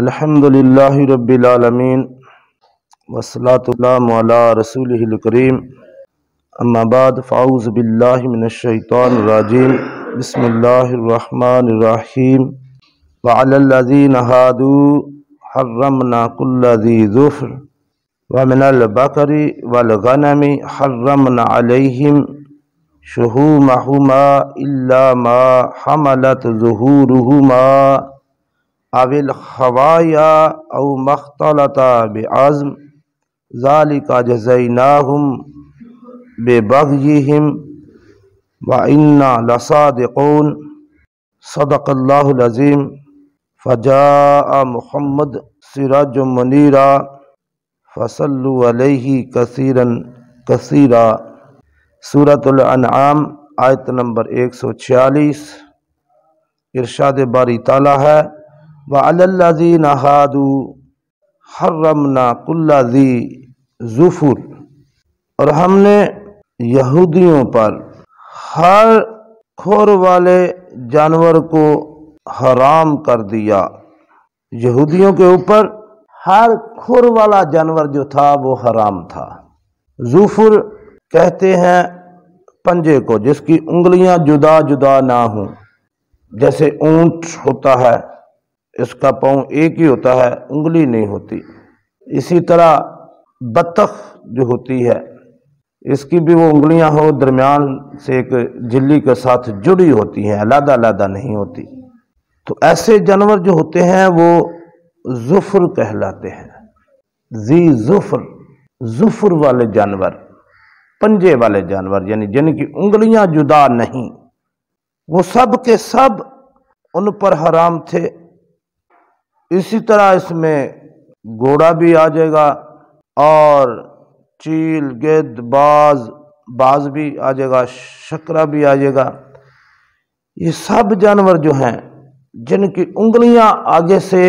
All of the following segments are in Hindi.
अल्हम्दुलिल्लाहि रब्बिल रसूल करीम अम्माबाद फ़ाउज फाऊज बिल्लाहि मिनश शैतानिर रजीम बिस्मिल्लाहिर रहमानिर रहीम व अलल्लज़ीन हादू हर्रमना कुल्लज़ी व मिनल बकरी वल गनमी हर्रमना हमलत ज़ुहूरुहुमा अविल खवाया अव मख्तलता बज़म ज़ालिका जजना हम बेबगम व इन्ना कौन सदक़ल्लाज़ीम फ़जा मुहम्मद सिराज मनीरा फसलु कसीरन कसीरा सूरतम आयत नंबर एक सौ छियालीस इर्शाद बारी ताला है वल्लजी नहादू ना कुल्लाजी जुफुर और हमने यहूदियों पर हर खोर वाले जानवर को हराम कर दिया यहूदियों के ऊपर हर खुर वाला जानवर जो था वो हराम था जूफुर कहते हैं पंजे को जिसकी उंगलियां जुदा जुदा ना हों जैसे ऊंट होता है इसका पाँव एक ही होता है उंगली नहीं होती इसी तरह बत्तख जो होती है इसकी भी वो उंगलियां हो दरमियान से एक झिल्ली के साथ जुड़ी होती हैं अलादा अलादा नहीं होती तो ऐसे जानवर जो होते हैं वो जुफर कहलाते हैं जी जुफर जुफर वाले जानवर पंजे वाले जानवर यानी जिनकी उंगलियां जुदा नहीं वो सब के सब उन पर हराम थे इसी तरह इसमें घोड़ा भी आ जाएगा और चील गिद्ध बाज बाज भी आ जाएगा शकरा भी आ जाएगा ये सब जानवर जो हैं जिनकी उंगलियां आगे से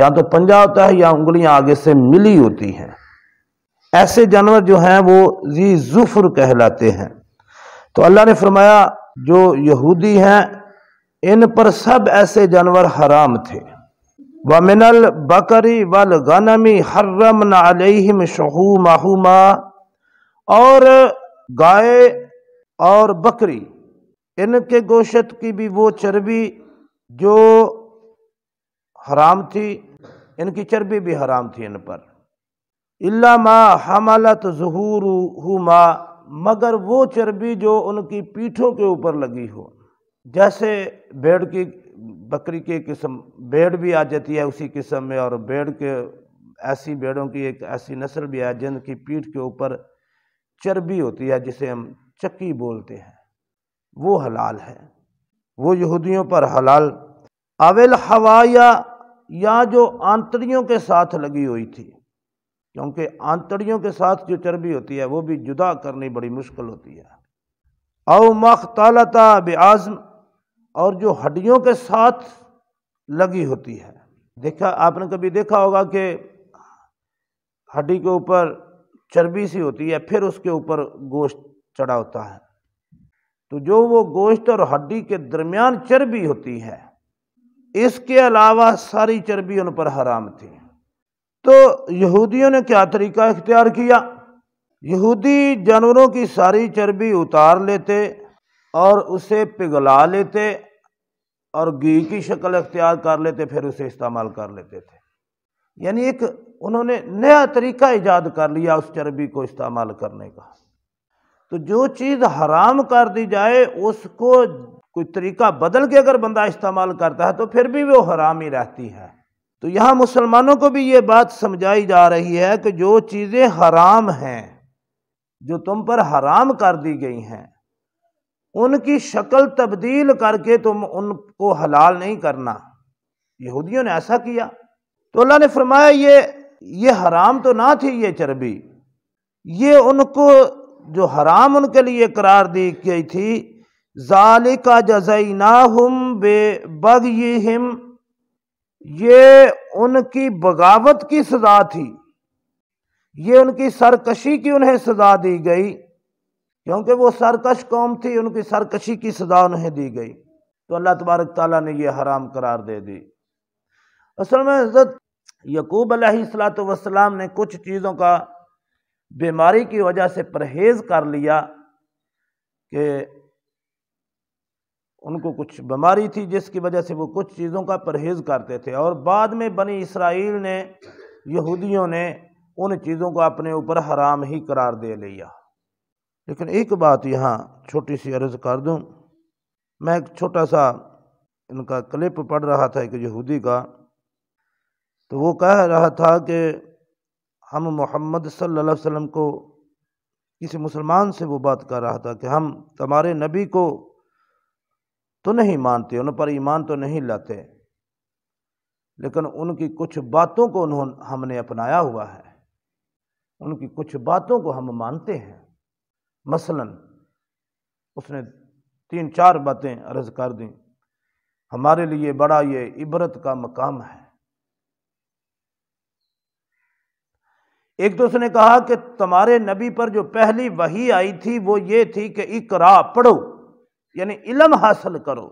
या तो पंजा होता है या उंगलियां आगे से मिली होती हैं ऐसे जानवर जो हैं वो जी जुफर कहलाते हैं तो अल्लाह ने फरमाया जो यहूदी हैं इन पर सब ऐसे जानवर हराम थे वमिनल बकरी वल गनमी हर्रमन शहू शहूमा और गाय और बकरी इनके गोशत की भी वो चर्बी जो हराम थी इनकी चर्बी भी हराम थी इन पर इल्ला मा हमालत जहूर हुमा मगर वो चर्बी जो उनकी पीठों के ऊपर लगी हो जैसे भेड़ की बकरी की किस्म बेड़ भी आ जाती है उसी किस्म में और बेड़ के ऐसी बेड़ों की एक ऐसी नस्ल भी है जिनकी पीठ के ऊपर चर्बी होती है जिसे हम चक्की बोलते हैं वो हलाल है वो यहूदियों पर हलाल अविल हवा या जो आंतड़ियों के साथ लगी हुई थी क्योंकि आंतड़ियों के साथ जो चर्बी होती है वो भी जुदा करनी बड़ी मुश्किल होती है अव बे आज़म और जो हड्डियों के साथ लगी होती है देखा आपने कभी देखा होगा कि हड्डी के ऊपर चर्बी सी होती है फिर उसके ऊपर गोश्त चढ़ा होता है तो जो वो गोश्त और हड्डी के दरमियान चर्बी होती है इसके अलावा सारी चर्बी उन पर हराम थी तो यहूदियों ने क्या तरीका इख्तियार किया यहूदी जानवरों की सारी चर्बी उतार लेते और उसे पिघला लेते और घी की शक्ल अख्तियार कर लेते फिर उसे इस्तेमाल कर लेते थे यानी एक उन्होंने नया तरीका ईजाद कर लिया उस चर्बी को इस्तेमाल करने का तो जो चीज़ हराम कर दी जाए उसको कोई तरीका बदल के अगर बंदा इस्तेमाल करता है तो फिर भी वो हराम ही रहती है तो यहाँ मुसलमानों को भी ये बात समझाई जा रही है कि जो चीज़ें हराम हैं जो तुम पर हराम कर दी गई हैं उनकी शक्ल तब्दील करके तुम उनको हलाल नहीं करना यहूदियों ने ऐसा किया तो अल्लाह ने फरमाया ये ये हराम तो ना थी ये चर्बी ये उनको जो हराम उनके लिए करार दी गई थी जालिका जजैना हम बे बग हिम ये उनकी बगावत की सज़ा थी ये उनकी सरकशी की उन्हें सज़ा दी गई क्योंकि वो सरकश कौम थी उनकी सरकशी की सजा उन्हें दी गई तो अल्लाह तबारक ताली ने यह हराम करार दे दी असल में हजरत यकूब सलाम ने कुछ चीज़ों का बीमारी की वजह से परहेज़ कर लिया कि उनको कुछ बीमारी थी जिसकी वजह से वो कुछ चीज़ों का परहेज़ करते थे और बाद में बनी इसराइल ने यहूदियों ने उन चीज़ों को अपने ऊपर हराम ही करार दे लिया लेकिन एक बात यहाँ छोटी सी अर्ज़ कर दूँ मैं एक छोटा सा इनका क्लिप पढ़ रहा था एक यहूदी का तो वो कह रहा था कि हम मोहम्मद सल्लल्लाहु अलैहि वसल्लम को किसी मुसलमान से वो बात कर रहा था कि हम तुम्हारे नबी को तो नहीं मानते उन पर ईमान तो नहीं लाते लेकिन उनकी कुछ बातों को उन्होंने हमने अपनाया हुआ है उनकी कुछ बातों को हम मानते हैं मसलन उसने तीन चार बातें अर्ज कर दी हमारे लिए बड़ा ये इबरत का मकाम है एक तो उसने कहा कि तुम्हारे नबी पर जो पहली वही आई थी वो ये थी कि इकरा पढ़ो यानी इलम हासिल करो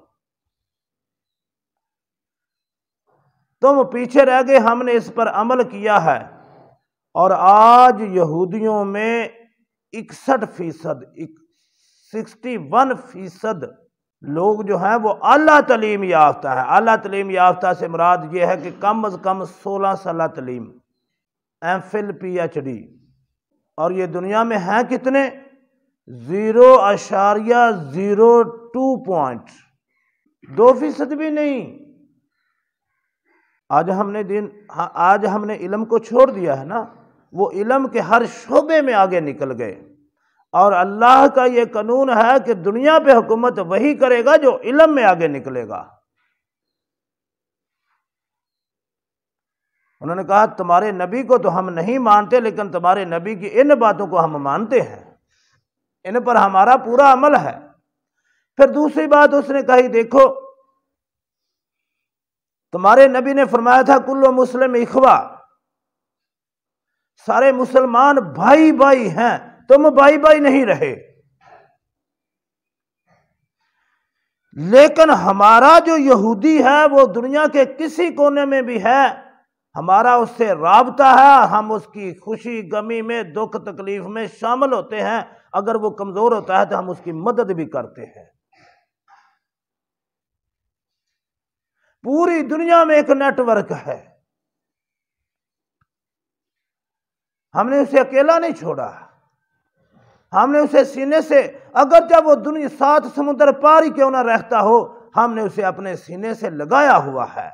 तुम पीछे रह गए हमने इस पर अमल किया है और आज यहूदियों में इकसठ फीसद सिक्सटी वन फीसद लोग जो हैं वो अला तलीम याफ्ता है अला तलीम याफ्ता से मुराद ये है कि कम अज़ कम सोलह साल तलीम M Phil P H D और ये दुनिया में हैं कितने ज़ीरो अशारिया ज़ीरो टू पॉइंट दो फीसद भी नहीं आज हमने दिन हाँ, आज हमने इलम को छोड़ दिया है ना वो इलम के हर शोबे में आगे निकल गए और अल्लाह का ये कानून है कि दुनिया पे हुकूमत वही करेगा जो इलम में आगे निकलेगा उन्होंने कहा तुम्हारे नबी को तो हम नहीं मानते लेकिन तुम्हारे नबी की इन बातों को हम मानते हैं इन पर हमारा पूरा अमल है फिर दूसरी बात उसने कही देखो तुम्हारे नबी ने फरमाया था कुल्लो मुस्लिम इखवा सारे मुसलमान भाई भाई हैं तुम भाई भाई नहीं रहे लेकिन हमारा जो यहूदी है वो दुनिया के किसी कोने में भी है हमारा उससे रबता है हम उसकी खुशी गमी में दुख तकलीफ में शामिल होते हैं अगर वो कमज़ोर होता है तो हम उसकी मदद भी करते हैं पूरी दुनिया में एक नेटवर्क है हमने उसे अकेला नहीं छोड़ा हमने उसे सीने से अगर जब वो दुनिया सात समुद्र पार ही क्यों ना रहता हो हमने उसे अपने सीने से लगाया हुआ है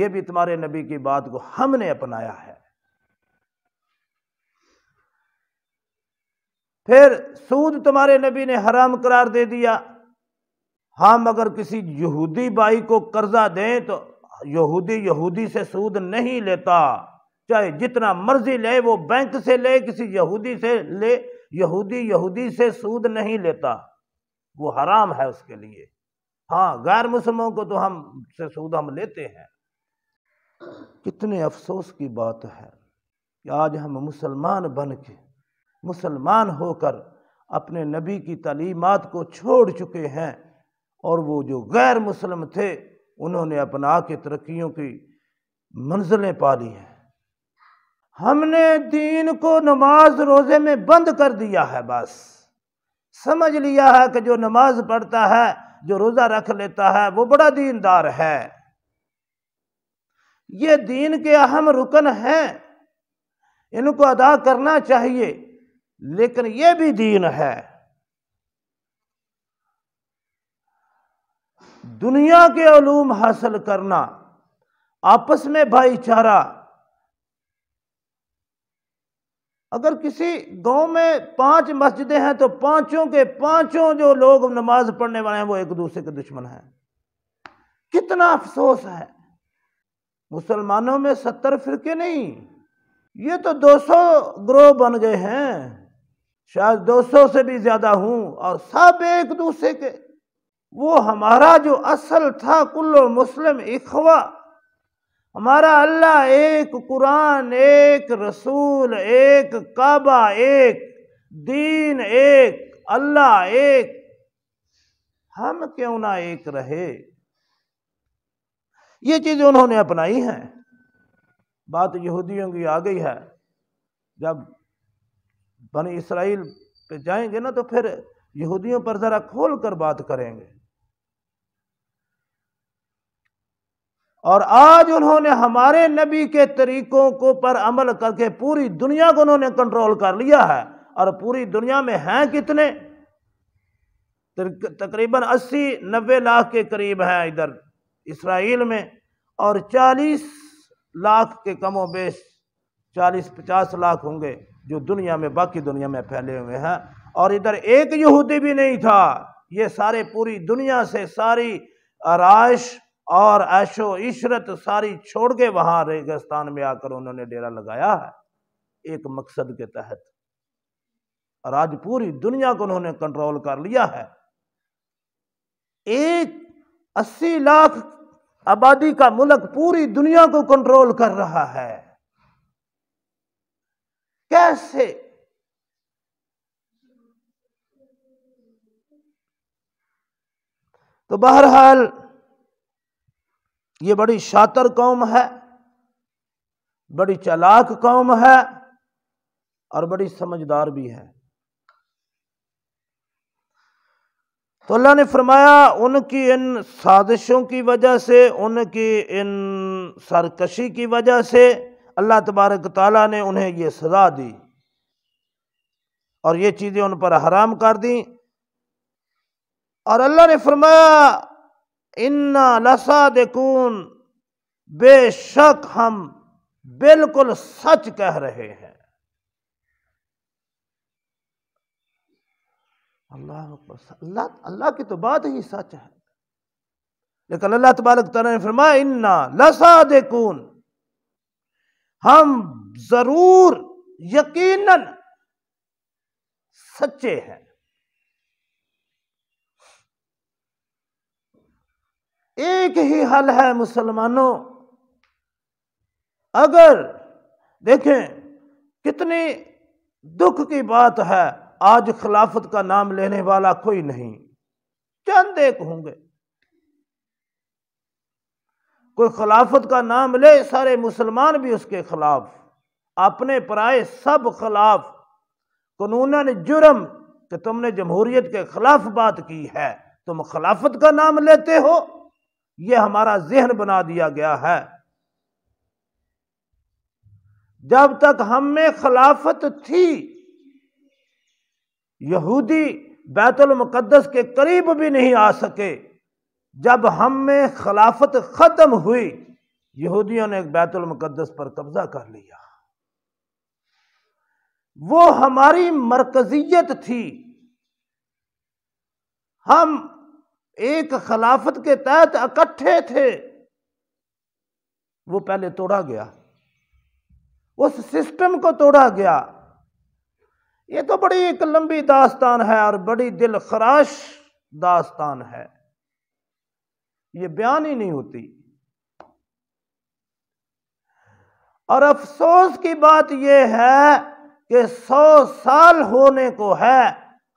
ये भी तुम्हारे नबी की बात को हमने अपनाया है फिर सूद तुम्हारे नबी ने हराम करार दे दिया हम अगर किसी यहूदी बाई को कर्जा दें तो यहूदी यहूदी से सूद नहीं लेता चाहे जितना मर्जी ले वो बैंक से ले किसी यहूदी से ले यहूदी यहूदी से सूद नहीं लेता वो हराम है उसके लिए हाँ गैर मुसलमों को तो हम से सूद हम लेते हैं कितने अफसोस की बात है कि आज हम मुसलमान बन के मुसलमान होकर अपने नबी की तलीमत को छोड़ चुके हैं और वो जो गैर मुसलम थे उन्होंने अपना के तरक्की की मंजिलें पा ली हैं हमने दीन को नमाज रोज़े में बंद कर दिया है बस समझ लिया है कि जो नमाज पढ़ता है जो रोज़ा रख लेता है वो बड़ा दीनदार है ये दीन के अहम रुकन हैं इनको अदा करना चाहिए लेकिन ये भी दीन है दुनिया के अलूम हासिल करना आपस में भाईचारा अगर किसी गांव में पांच मस्जिदें हैं तो पांचों के पांचों जो लोग नमाज पढ़ने वाले हैं वो एक दूसरे के दुश्मन हैं कितना अफसोस है मुसलमानों में सत्तर फिरके नहीं ये तो 200 ग्रोह बन गए हैं शायद 200 से भी ज़्यादा हूँ और सब एक दूसरे के वो हमारा जो असल था कुल्लो मुस्लिम इखवा हमारा अल्लाह एक कुरान एक रसूल एक काबा एक दीन एक अल्लाह एक हम क्यों ना एक रहे ये चीज उन्होंने अपनाई है बात यहूदियों की आ गई है जब बनी इसराइल पे जाएंगे ना तो फिर यहूदियों पर ज़रा खोल कर बात करेंगे और आज उन्होंने हमारे नबी के तरीकों को पर अमल करके पूरी दुनिया को उन्होंने कंट्रोल कर लिया है और पूरी दुनिया में हैं कितने तकरीबन अस्सी नबे लाख के करीब हैं इधर इसराइल में और चालीस लाख के कमो बेश चालीस पचास लाख होंगे जो दुनिया में बाकी दुनिया में फैले हुए हैं और इधर एक यहूदी भी नहीं था ये सारे पूरी दुनिया से सारी आरश और ऐशो इशरत सारी छोड़ के वहां रेगिस्तान में आकर उन्होंने डेरा लगाया है एक मकसद के तहत और आज पूरी दुनिया को उन्होंने कंट्रोल कर लिया है एक अस्सी लाख आबादी का मुल्क पूरी दुनिया को कंट्रोल कर रहा है कैसे तो बहरहाल ये बड़ी शातर कौम है बड़ी चलाक कौम है और बड़ी समझदार भी है तो अल्लाह ने फरमाया उनकी इन साजिशों की वजह से उनकी इन सरकशी की वजह से अल्लाह तबारक ताली ने उन्हें ये सज़ा दी और ये चीज़ें उन पर हराम कर दी और अल्लाह ने फरमाया इन्ना लसादकून बेशक हम बिल्कुल सच कह रहे हैं अल्लाह अल्लाह अल्लाह की तो बात ही सच है लेकिन अल्लाह तबालक तरह फरमाया इन्ना लसा लसादकून हम जरूर यकीनन सच्चे हैं एक ही हल है मुसलमानों अगर देखें कितनी दुख की बात है आज खिलाफत का नाम लेने वाला कोई नहीं चंद एक होंगे कोई खिलाफत का नाम ले सारे मुसलमान भी उसके खिलाफ अपने पराए सब खिलाफ ने जुर्म कि तुमने जमहूरियत के खिलाफ बात की है तुम खिलाफत का नाम लेते हो यह हमारा जहन बना दिया गया है जब तक हम में खिलाफत थी यहूदी बैतुलमक़दस के करीब भी नहीं आ सके जब हम में खिलाफत ख़त्म हुई यहूदियों ने मुकद्दस पर कब्ज़ा कर लिया वो हमारी मरकजियत थी हम एक खिलाफत के तहत इकट्ठे थे वो पहले तोड़ा गया उस सिस्टम को तोड़ा गया ये तो बड़ी एक लंबी दास्तान है और बड़ी दिल खराश दास्तान है ये बयान ही नहीं होती और अफसोस की बात यह है कि सौ साल होने को है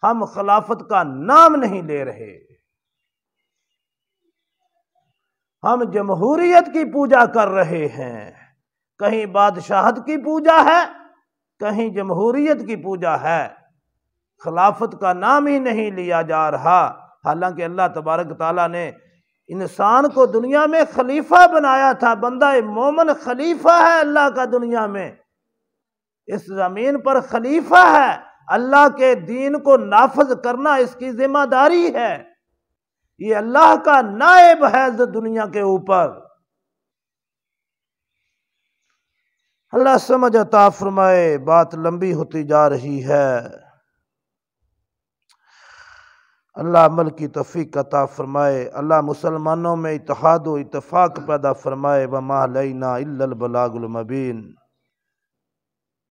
हम खिलाफत का नाम नहीं ले रहे हम जमहूरियत की पूजा कर रहे हैं कहीं बादशाहत की पूजा है कहीं जमहूरियत की पूजा है खिलाफत का नाम ही नहीं लिया जा रहा हालांकि अल्लाह तबारक ताला ने इंसान को दुनिया में खलीफा बनाया था बंदा मोमन खलीफा है अल्लाह का दुनिया में इस जमीन पर खलीफा है अल्लाह के दीन को नाफज करना इसकी जिम्मेदारी है ये अल्लाह का नायब है दुनिया के ऊपर अल्लाह समझ अता फरमाए बात लंबी होती जा रही है अल्लाह मल की तफीक अता फरमाए अल्लाह मुसलमानों में इतहाद इतफाक़ पैदा फरमाए व मालना बलागुलमबीन